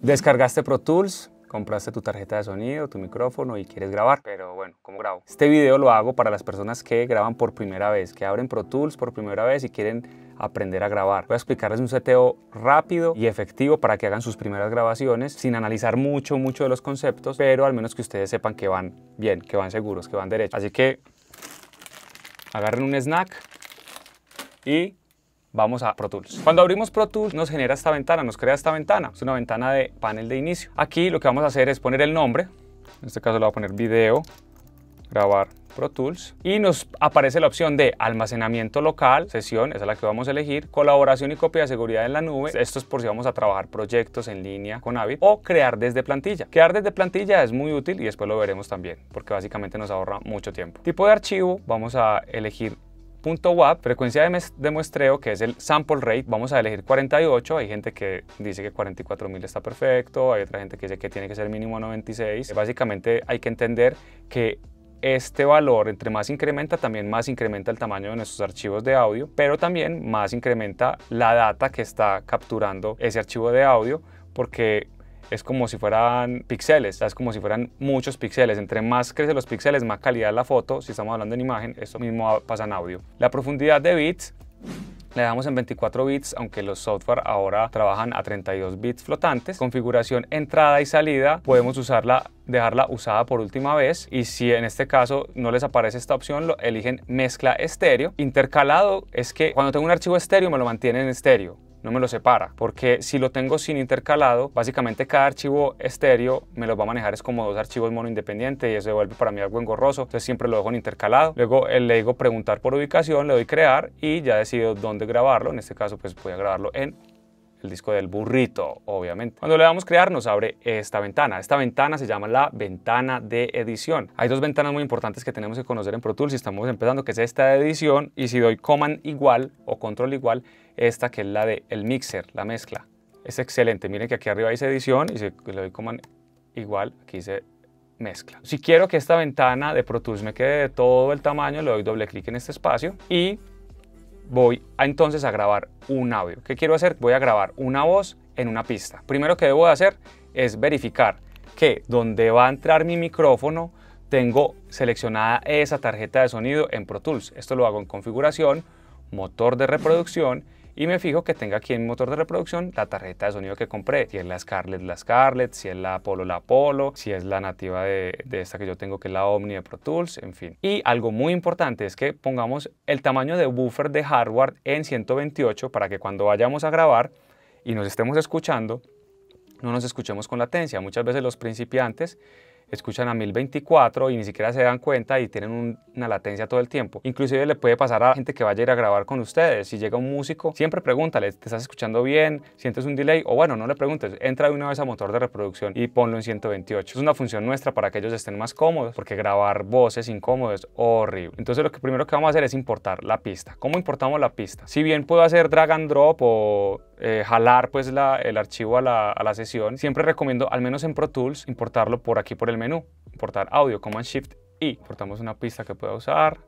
Descargaste Pro Tools, compraste tu tarjeta de sonido, tu micrófono y quieres grabar, pero bueno, ¿cómo grabo? Este video lo hago para las personas que graban por primera vez, que abren Pro Tools por primera vez y quieren aprender a grabar. Voy a explicarles un seteo rápido y efectivo para que hagan sus primeras grabaciones sin analizar mucho, mucho de los conceptos, pero al menos que ustedes sepan que van bien, que van seguros, que van derechos. Así que agarren un snack y Vamos a Pro Tools. Cuando abrimos Pro Tools nos genera esta ventana, nos crea esta ventana. Es una ventana de panel de inicio. Aquí lo que vamos a hacer es poner el nombre. En este caso le voy a poner video, grabar Pro Tools y nos aparece la opción de almacenamiento local, sesión, esa es la que vamos a elegir, colaboración y copia de seguridad en la nube, esto es por si vamos a trabajar proyectos en línea con Avid o crear desde plantilla. Crear desde plantilla es muy útil y después lo veremos también porque básicamente nos ahorra mucho tiempo. Tipo de archivo, vamos a elegir .wap, frecuencia de, muestreo, que es el sample rate, vamos a elegir 48, hay gente que dice que 44.000 está perfecto, hay otra gente que dice que tiene que ser mínimo 96. Básicamente hay que entender que este valor, entre más incrementa, también más incrementa el tamaño de nuestros archivos de audio, pero también más incrementa la data que está capturando ese archivo de audio, porque es como si fueran píxeles, es como si fueran muchos píxeles. Entre más crecen los píxeles, más calidad la foto. Si estamos hablando en imagen, esto mismo pasa en audio. La profundidad de bits le damos en 24 bits, aunque los software ahora trabajan a 32 bits flotantes. Configuración entrada y salida, podemos usarla, dejarla usada por última vez. Y si en este caso no les aparece esta opción, eligen mezcla estéreo. Intercalado es que cuando tengo un archivo estéreo me lo mantiene en estéreo no me lo separa, porque si lo tengo sin intercalado, básicamente cada archivo estéreo me lo va a manejar es como dos archivos mono independientes y eso vuelve para mí algo engorroso, entonces siempre lo dejo en intercalado. Luego eh, le digo preguntar por ubicación, le doy crear y ya decido dónde grabarlo, en este caso pues voy a grabarlo en el disco del burrito, obviamente. Cuando le damos crear nos abre esta ventana. Esta ventana se llama la ventana de edición. Hay dos ventanas muy importantes que tenemos que conocer en Pro Tools si estamos empezando, que es esta de edición y si doy command igual o control igual, esta que es la de el mixer, la mezcla. Es excelente. Miren que aquí arriba dice edición y si le doy command igual, aquí dice mezcla. Si quiero que esta ventana de Pro Tools me quede de todo el tamaño, le doy doble clic en este espacio y voy a, entonces a grabar un audio. ¿Qué quiero hacer? Voy a grabar una voz en una pista. Primero que debo hacer es verificar que donde va a entrar mi micrófono tengo seleccionada esa tarjeta de sonido en Pro Tools. Esto lo hago en configuración, motor de reproducción y me fijo que tenga aquí en motor de reproducción la tarjeta de sonido que compré. Si es la Scarlett, la Scarlett, si es la Apollo, la Apollo, si es la nativa de, de esta que yo tengo que es la Omni de Pro Tools, en fin. Y algo muy importante es que pongamos el tamaño de buffer de hardware en 128 para que cuando vayamos a grabar y nos estemos escuchando, no nos escuchemos con latencia. Muchas veces los principiantes escuchan a 1024 y ni siquiera se dan cuenta y tienen una latencia todo el tiempo. Inclusive le puede pasar a gente que vaya a ir a grabar con ustedes. Si llega un músico, siempre pregúntale, ¿te estás escuchando bien? ¿Sientes un delay? O bueno, no le preguntes, entra de una vez a motor de reproducción y ponlo en 128. Es una función nuestra para que ellos estén más cómodos, porque grabar voces incómodos es horrible. Entonces lo que primero que vamos a hacer es importar la pista. ¿Cómo importamos la pista? Si bien puedo hacer drag and drop o eh, jalar pues el archivo a la, a la, sesión, siempre recomiendo, al menos en Pro Tools, importarlo por aquí por el menú, importar audio, Command Shift y importamos una pista que pueda usar,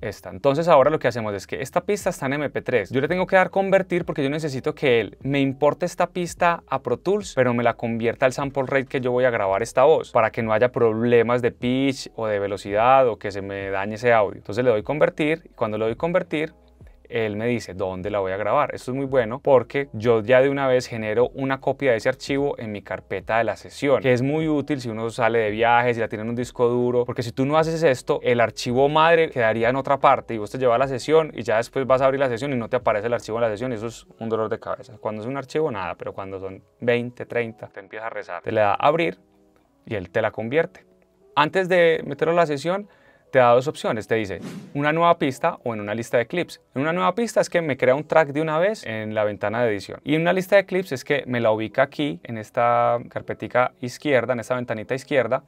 esta. Entonces ahora lo que hacemos es que esta pista está en MP3. Yo le tengo que dar convertir porque yo necesito que él me importe esta pista a Pro Tools, pero me la convierta al sample rate que yo voy a grabar esta voz para que no haya problemas de pitch o de velocidad o que se me dañe ese audio. Entonces le doy convertir y cuando le doy convertir él me dice dónde la voy a grabar. Esto es muy bueno porque yo ya de una vez genero una copia de ese archivo en mi carpeta de la sesión, que es muy útil si uno sale de viajes, y la tiene en un disco duro, porque si tú no haces esto, el archivo madre quedaría en otra parte y vos te llevas la sesión y ya después vas a abrir la sesión y no te aparece el archivo de la sesión eso es un dolor de cabeza. Cuando es un archivo, nada, pero cuando son 20, 30, te empieza a rezar. Te le da a abrir y él te la convierte. Antes de meterlo a la sesión, te da dos opciones. Te dice una nueva pista o en una lista de clips. En una nueva pista es que me crea un track de una vez en la ventana de edición. Y en una lista de clips es que me la ubica aquí, en esta carpetica izquierda, en esta ventanita izquierda.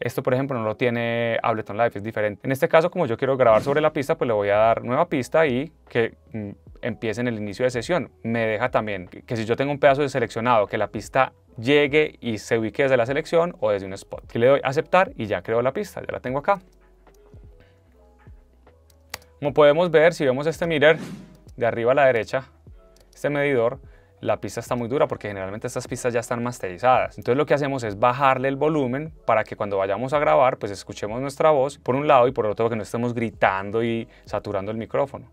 Esto, por ejemplo, no lo tiene Ableton Live, es diferente. En este caso, como yo quiero grabar sobre la pista, pues le voy a dar nueva pista y que mm, empiece en el inicio de sesión. Me deja también que si yo tengo un pedazo de seleccionado, que la pista llegue y se ubique desde la selección o desde un spot. le doy aceptar y ya creo la pista, ya la tengo acá. Como podemos ver, si vemos este mirer de arriba a la derecha, este medidor, la pista está muy dura porque generalmente estas pistas ya están masterizadas. Entonces lo que hacemos es bajarle el volumen para que cuando vayamos a grabar, pues escuchemos nuestra voz por un lado y por otro que no estemos gritando y saturando el micrófono.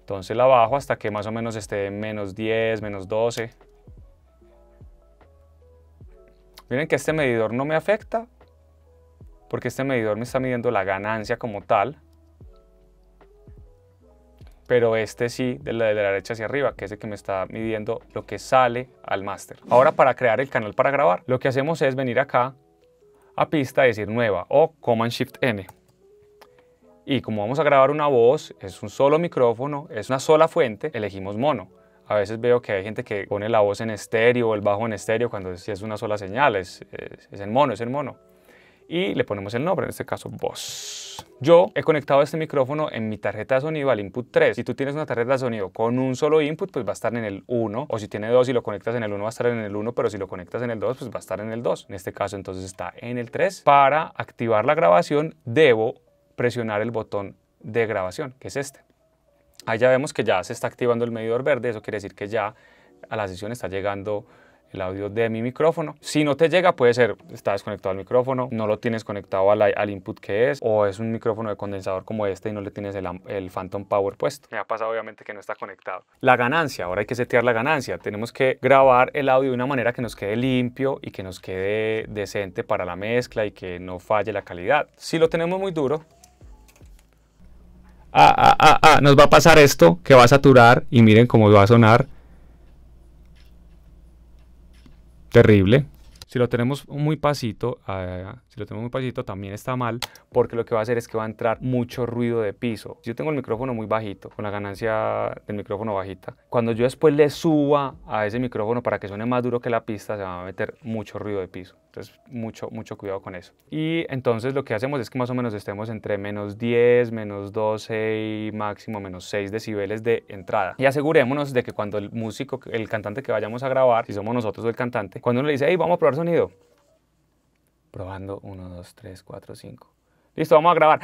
Entonces la bajo hasta que más o menos esté en menos 10, menos 12. Miren que este medidor no me afecta porque este medidor me está midiendo la ganancia como tal pero este sí de la, de la derecha hacia arriba, que es el que me está midiendo lo que sale al máster. Ahora para crear el canal para grabar, lo que hacemos es venir acá a pista, decir nueva o Command Shift N. Y como vamos a grabar una voz, es un solo micrófono, es una sola fuente, elegimos mono. A veces veo que hay gente que pone la voz en estéreo o el bajo en estéreo cuando si es una sola señal, es, es, es en mono, es en mono y le ponemos el nombre, en este caso voz. Yo he conectado este micrófono en mi tarjeta de sonido al input 3. Si tú tienes una tarjeta de sonido con un solo input, pues va a estar en el 1. O si tiene dos y lo conectas en el 1, va a estar en el 1. Pero si lo conectas en el 2, pues va a estar en el 2. En este caso, entonces está en el 3. Para activar la grabación, debo presionar el botón de grabación, que es este. Ahí ya vemos que ya se está activando el medidor verde. Eso quiere decir que ya a la sesión está llegando el audio de mi micrófono. Si no te llega, puede ser, está desconectado al micrófono, no lo tienes conectado al, input que es, o es un micrófono de condensador como este y no le tienes el, el Phantom Power puesto. Me ha pasado obviamente que no está conectado. La ganancia, ahora hay que setear la ganancia. Tenemos que grabar el audio de una manera que nos quede limpio y que nos quede decente para la mezcla y que no falle la calidad. Si lo tenemos muy duro, ah, ah, ah, ah, nos va a pasar esto que va a saturar y miren cómo va a sonar terrible, si lo tenemos muy pasito, ah, si lo tenemos muy pasito también está mal porque lo que va a hacer es que va a entrar mucho ruido de piso. Yo tengo el micrófono muy bajito, con la ganancia del micrófono bajita. Cuando yo después le suba a ese micrófono para que suene más duro que la pista, se va a meter mucho ruido de piso. Entonces, mucho, mucho cuidado con eso. Y entonces lo que hacemos es que más o menos estemos entre menos 10, menos 12 y máximo menos 6 decibeles de entrada. Y asegurémonos de que cuando el músico, el cantante que vayamos a grabar, si somos nosotros el cantante, cuando uno le dice, hey, vamos a probar Probando, 1, 2, 3, 4, 5. Listo, vamos a grabar.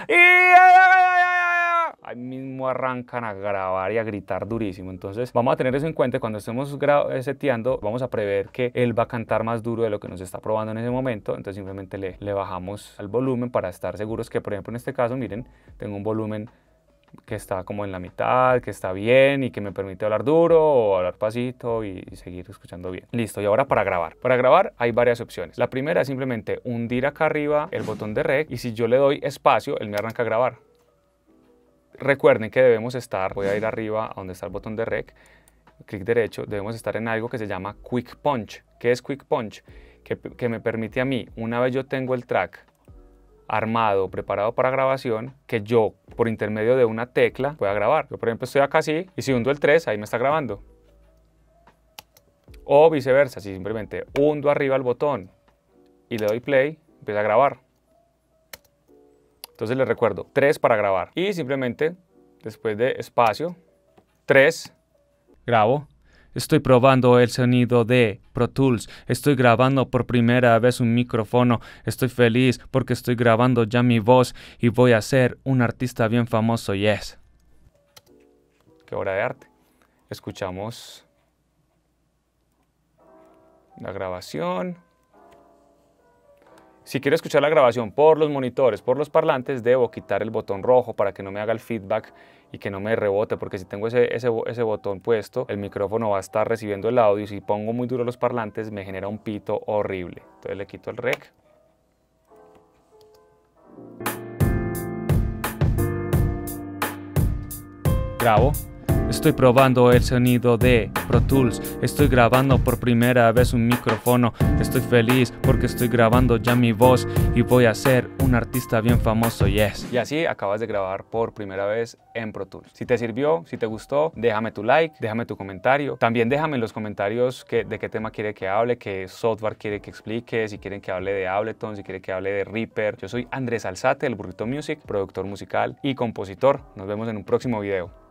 Ahí mismo arrancan a grabar y a gritar durísimo. Entonces, vamos a tener eso en cuenta. Cuando estemos eh, seteando, vamos a prever que él va a cantar más duro de lo que nos está probando en ese momento. Entonces, simplemente le, le bajamos al volumen para estar seguros que, por ejemplo, en este caso, miren, tengo un volumen que está como en la mitad, que está bien y que me permite hablar duro o hablar pasito y, seguir escuchando bien. Listo, y ahora para grabar. Para grabar hay varias opciones. La primera es simplemente hundir acá arriba el botón de rec y si yo le doy espacio, él me arranca a grabar. Recuerden que debemos estar, voy a ir arriba a donde está el botón de rec, clic derecho, debemos estar en algo que se llama Quick Punch. ¿Qué es Quick Punch? Que, que me permite a mí, una vez yo tengo el track armado, preparado para grabación, que yo por intermedio de una tecla pueda grabar. Yo por ejemplo estoy acá así y si hundo el 3, ahí me está grabando. O viceversa, si simplemente hundo arriba el botón y le doy play, empieza a grabar. Entonces le recuerdo, 3 para grabar. Y simplemente, después de espacio, 3, grabo. Estoy probando el sonido de Pro Tools. Estoy grabando por primera vez un micrófono. Estoy feliz porque estoy grabando ya mi voz y voy a ser un artista bien famoso. Yes. Qué hora de arte. Escuchamos la grabación. Si quiero escuchar la grabación por los monitores, por los parlantes, debo quitar el botón rojo para que no me haga el feedback y que no me rebote, porque si tengo ese, ese, ese, botón puesto, el micrófono va a estar recibiendo el audio y si pongo muy duro los parlantes me genera un pito horrible. Entonces le quito el rec. Grabo. Estoy probando el sonido de Pro Tools. Estoy grabando por primera vez un micrófono. Estoy feliz porque estoy grabando ya mi voz y voy a ser un artista bien famoso, yes. Y así acabas de grabar por primera vez en Pro Tools. Si te sirvió, si te gustó, déjame tu like, déjame tu comentario. También déjame en los comentarios que, de qué tema quiere que hable, qué software quiere que explique, si quieren que hable de Ableton, si quieren que hable de Reaper. Yo soy Andrés Alzate, el Burrito Music, productor musical y compositor. Nos vemos en un próximo video.